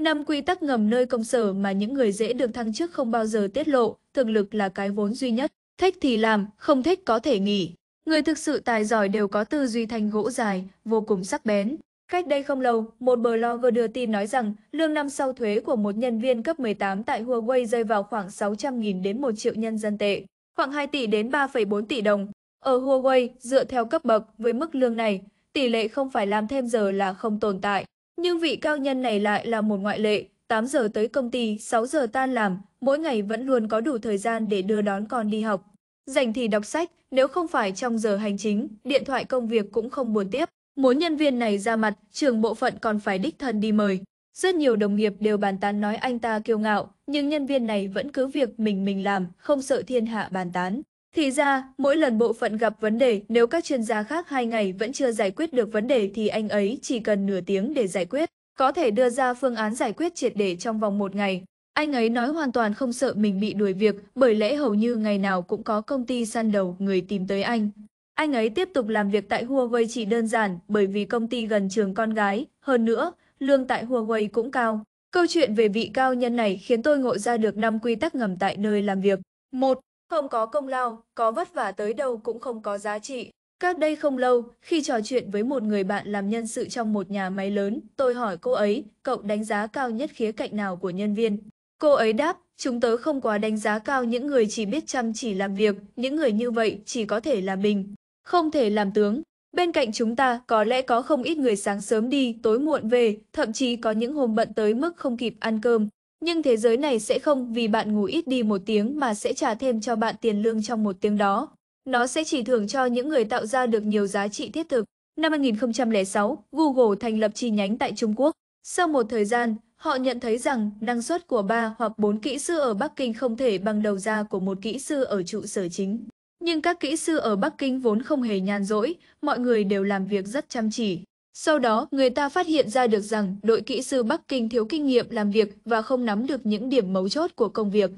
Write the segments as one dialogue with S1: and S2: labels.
S1: Năm quy tắc ngầm nơi công sở mà những người dễ được thăng chức không bao giờ tiết lộ, thực lực là cái vốn duy nhất. Thích thì làm, không thích có thể nghỉ. Người thực sự tài giỏi đều có tư duy thành gỗ dài, vô cùng sắc bén. Cách đây không lâu, một blogger đưa tin nói rằng lương năm sau thuế của một nhân viên cấp 18 tại Huawei rơi vào khoảng 600.000 đến 1 triệu nhân dân tệ, khoảng 2 tỷ đến 3,4 tỷ đồng. Ở Huawei, dựa theo cấp bậc với mức lương này, tỷ lệ không phải làm thêm giờ là không tồn tại. Nhưng vị cao nhân này lại là một ngoại lệ, 8 giờ tới công ty, 6 giờ tan làm, mỗi ngày vẫn luôn có đủ thời gian để đưa đón con đi học. Dành thì đọc sách, nếu không phải trong giờ hành chính, điện thoại công việc cũng không buồn tiếp. Muốn nhân viên này ra mặt, trường bộ phận còn phải đích thân đi mời. Rất nhiều đồng nghiệp đều bàn tán nói anh ta kiêu ngạo, nhưng nhân viên này vẫn cứ việc mình mình làm, không sợ thiên hạ bàn tán. Thì ra, mỗi lần bộ phận gặp vấn đề, nếu các chuyên gia khác hai ngày vẫn chưa giải quyết được vấn đề thì anh ấy chỉ cần nửa tiếng để giải quyết, có thể đưa ra phương án giải quyết triệt để trong vòng một ngày. Anh ấy nói hoàn toàn không sợ mình bị đuổi việc, bởi lẽ hầu như ngày nào cũng có công ty săn đầu người tìm tới anh. Anh ấy tiếp tục làm việc tại Huawei chỉ đơn giản bởi vì công ty gần trường con gái, hơn nữa, lương tại Huawei cũng cao. Câu chuyện về vị cao nhân này khiến tôi ngộ ra được 5 quy tắc ngầm tại nơi làm việc. 1. Không có công lao, có vất vả tới đâu cũng không có giá trị. Cách đây không lâu, khi trò chuyện với một người bạn làm nhân sự trong một nhà máy lớn, tôi hỏi cô ấy, cậu đánh giá cao nhất khía cạnh nào của nhân viên? Cô ấy đáp, chúng tớ không quá đánh giá cao những người chỉ biết chăm chỉ làm việc, những người như vậy chỉ có thể là mình, không thể làm tướng. Bên cạnh chúng ta có lẽ có không ít người sáng sớm đi, tối muộn về, thậm chí có những hôm bận tới mức không kịp ăn cơm, nhưng thế giới này sẽ không vì bạn ngủ ít đi một tiếng mà sẽ trả thêm cho bạn tiền lương trong một tiếng đó. Nó sẽ chỉ thưởng cho những người tạo ra được nhiều giá trị thiết thực. Năm 2006, Google thành lập chi nhánh tại Trung Quốc. Sau một thời gian, họ nhận thấy rằng năng suất của 3 hoặc 4 kỹ sư ở Bắc Kinh không thể bằng đầu ra của một kỹ sư ở trụ sở chính. Nhưng các kỹ sư ở Bắc Kinh vốn không hề nhàn rỗi, mọi người đều làm việc rất chăm chỉ. Sau đó, người ta phát hiện ra được rằng đội kỹ sư Bắc Kinh thiếu kinh nghiệm làm việc và không nắm được những điểm mấu chốt của công việc.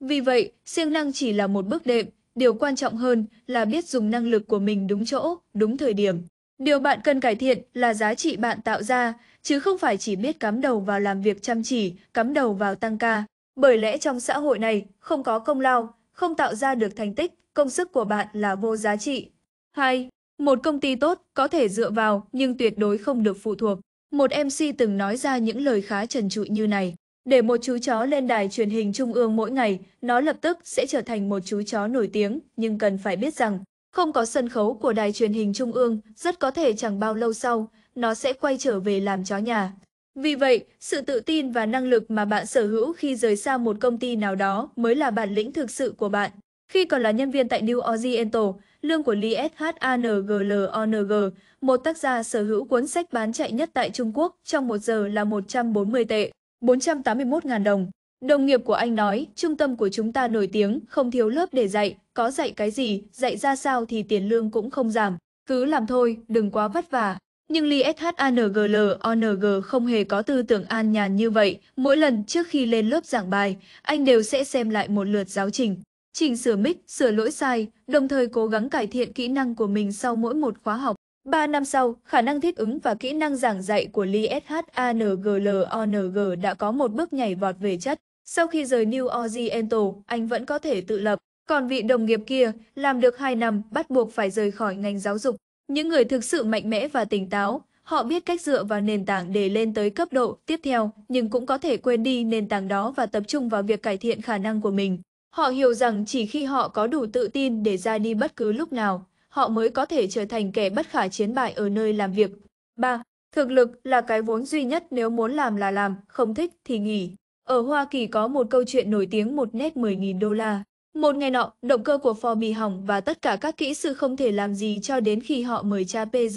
S1: Vì vậy, siêng năng chỉ là một bước đệm, điều quan trọng hơn là biết dùng năng lực của mình đúng chỗ, đúng thời điểm. Điều bạn cần cải thiện là giá trị bạn tạo ra, chứ không phải chỉ biết cắm đầu vào làm việc chăm chỉ, cắm đầu vào tăng ca. Bởi lẽ trong xã hội này, không có công lao, không tạo ra được thành tích, công sức của bạn là vô giá trị. 2. Một công ty tốt có thể dựa vào nhưng tuyệt đối không được phụ thuộc. Một MC từng nói ra những lời khá trần trụi như này. Để một chú chó lên đài truyền hình trung ương mỗi ngày, nó lập tức sẽ trở thành một chú chó nổi tiếng, nhưng cần phải biết rằng, không có sân khấu của đài truyền hình trung ương, rất có thể chẳng bao lâu sau, nó sẽ quay trở về làm chó nhà. Vì vậy, sự tự tin và năng lực mà bạn sở hữu khi rời xa một công ty nào đó mới là bản lĩnh thực sự của bạn. Khi còn là nhân viên tại New Oriental, lương của Li SHANGLONG, một tác giả sở hữu cuốn sách bán chạy nhất tại Trung Quốc trong một giờ là 140 tệ, 481.000 đồng. Đồng nghiệp của anh nói, trung tâm của chúng ta nổi tiếng, không thiếu lớp để dạy, có dạy cái gì, dạy ra sao thì tiền lương cũng không giảm. Cứ làm thôi, đừng quá vất vả. Nhưng Li SHANGLONG không hề có tư tưởng an nhàn như vậy. Mỗi lần trước khi lên lớp giảng bài, anh đều sẽ xem lại một lượt giáo trình chỉnh sửa mic, sửa lỗi sai, đồng thời cố gắng cải thiện kỹ năng của mình sau mỗi một khóa học. 3 năm sau, khả năng thích ứng và kỹ năng giảng dạy của Lee SHANGLONG đã có một bước nhảy vọt về chất. Sau khi rời New Oriental, anh vẫn có thể tự lập. Còn vị đồng nghiệp kia, làm được 2 năm, bắt buộc phải rời khỏi ngành giáo dục. Những người thực sự mạnh mẽ và tỉnh táo, họ biết cách dựa vào nền tảng để lên tới cấp độ tiếp theo, nhưng cũng có thể quên đi nền tảng đó và tập trung vào việc cải thiện khả năng của mình. Họ hiểu rằng chỉ khi họ có đủ tự tin để ra đi bất cứ lúc nào, họ mới có thể trở thành kẻ bất khả chiến bại ở nơi làm việc. 3. Thực lực là cái vốn duy nhất nếu muốn làm là làm, không thích thì nghỉ. Ở Hoa Kỳ có một câu chuyện nổi tiếng một nét 10.000 đô la. Một ngày nọ, động cơ của Ford bị hỏng và tất cả các kỹ sư không thể làm gì cho đến khi họ mời cha tên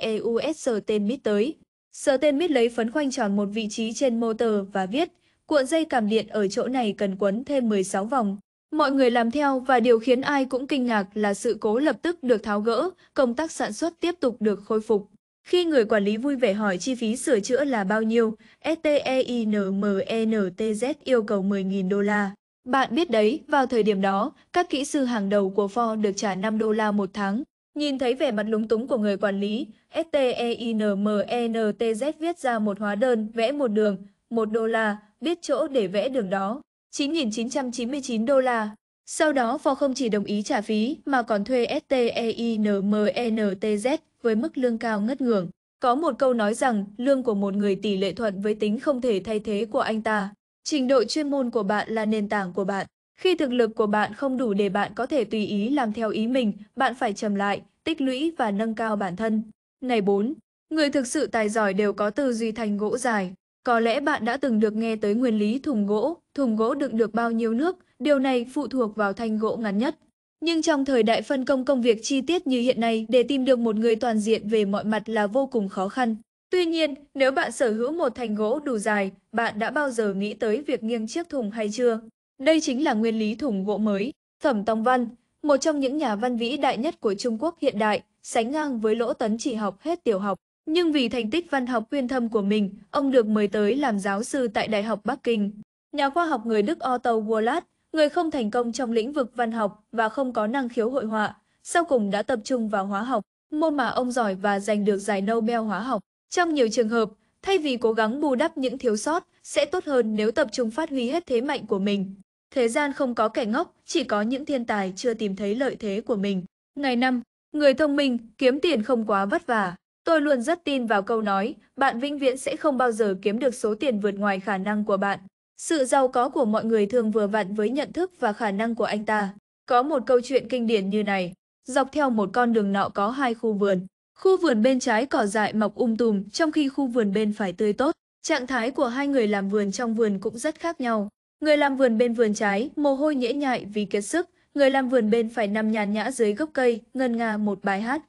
S1: e Stertenmit tới. Sở tên Stertenmit lấy phấn khoanh tròn một vị trí trên motor và viết Cuộn dây cảm điện ở chỗ này cần quấn thêm 16 vòng. Mọi người làm theo và điều khiến ai cũng kinh ngạc là sự cố lập tức được tháo gỡ, công tác sản xuất tiếp tục được khôi phục. Khi người quản lý vui vẻ hỏi chi phí sửa chữa là bao nhiêu, STEINMENTZ yêu cầu 10.000 đô la. Bạn biết đấy, vào thời điểm đó, các kỹ sư hàng đầu của Ford được trả 5 đô la một tháng. Nhìn thấy vẻ mặt lúng túng của người quản lý, STEINMENTZ viết ra một hóa đơn vẽ một đường, 1 đô la, biết chỗ để vẽ đường đó, 9.999 đô la. Sau đó Ford không chỉ đồng ý trả phí mà còn thuê STEINMENTZ với mức lương cao ngất ngường Có một câu nói rằng lương của một người tỷ lệ thuận với tính không thể thay thế của anh ta. Trình độ chuyên môn của bạn là nền tảng của bạn. Khi thực lực của bạn không đủ để bạn có thể tùy ý làm theo ý mình, bạn phải trầm lại, tích lũy và nâng cao bản thân. Này 4. Người thực sự tài giỏi đều có tư duy thành gỗ dài. Có lẽ bạn đã từng được nghe tới nguyên lý thùng gỗ, thùng gỗ đựng được bao nhiêu nước, điều này phụ thuộc vào thanh gỗ ngắn nhất. Nhưng trong thời đại phân công công việc chi tiết như hiện nay, để tìm được một người toàn diện về mọi mặt là vô cùng khó khăn. Tuy nhiên, nếu bạn sở hữu một thanh gỗ đủ dài, bạn đã bao giờ nghĩ tới việc nghiêng chiếc thùng hay chưa? Đây chính là nguyên lý thùng gỗ mới. Thẩm Tông Văn, một trong những nhà văn vĩ đại nhất của Trung Quốc hiện đại, sánh ngang với Lỗ Tấn chỉ học hết tiểu học. Nhưng vì thành tích văn học uyên thâm của mình, ông được mời tới làm giáo sư tại Đại học Bắc Kinh. Nhà khoa học người Đức Otto Wallach, người không thành công trong lĩnh vực văn học và không có năng khiếu hội họa, sau cùng đã tập trung vào hóa học, môn mà ông giỏi và giành được giải Nobel hóa học. Trong nhiều trường hợp, thay vì cố gắng bù đắp những thiếu sót, sẽ tốt hơn nếu tập trung phát huy hết thế mạnh của mình. Thế gian không có kẻ ngốc, chỉ có những thiên tài chưa tìm thấy lợi thế của mình. Ngày năm, người thông minh kiếm tiền không quá vất vả. Tôi luôn rất tin vào câu nói, bạn vĩnh viễn sẽ không bao giờ kiếm được số tiền vượt ngoài khả năng của bạn. Sự giàu có của mọi người thường vừa vặn với nhận thức và khả năng của anh ta. Có một câu chuyện kinh điển như này, dọc theo một con đường nọ có hai khu vườn. Khu vườn bên trái cỏ dại mọc um tùm, trong khi khu vườn bên phải tươi tốt. Trạng thái của hai người làm vườn trong vườn cũng rất khác nhau. Người làm vườn bên vườn trái mồ hôi nhễ nhại vì kiệt sức, người làm vườn bên phải nằm nhàn nhã dưới gốc cây, ngân nga một bài hát.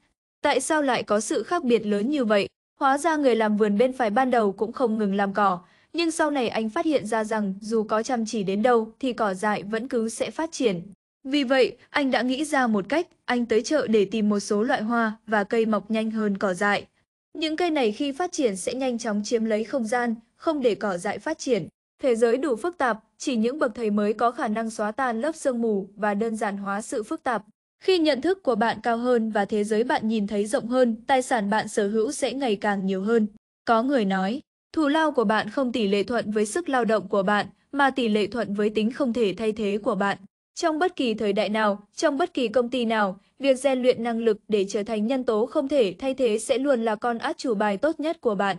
S1: Tại sao lại có sự khác biệt lớn như vậy? Hóa ra người làm vườn bên phải ban đầu cũng không ngừng làm cỏ, nhưng sau này anh phát hiện ra rằng dù có chăm chỉ đến đâu thì cỏ dại vẫn cứ sẽ phát triển. Vì vậy, anh đã nghĩ ra một cách, anh tới chợ để tìm một số loại hoa và cây mọc nhanh hơn cỏ dại. Những cây này khi phát triển sẽ nhanh chóng chiếm lấy không gian, không để cỏ dại phát triển. Thế giới đủ phức tạp, chỉ những bậc thầy mới có khả năng xóa tan lớp sương mù và đơn giản hóa sự phức tạp khi nhận thức của bạn cao hơn và thế giới bạn nhìn thấy rộng hơn, tài sản bạn sở hữu sẽ ngày càng nhiều hơn. Có người nói, thù lao của bạn không tỷ lệ thuận với sức lao động của bạn, mà tỷ lệ thuận với tính không thể thay thế của bạn. Trong bất kỳ thời đại nào, trong bất kỳ công ty nào, việc rèn luyện năng lực để trở thành nhân tố không thể thay thế sẽ luôn là con át chủ bài tốt nhất của bạn.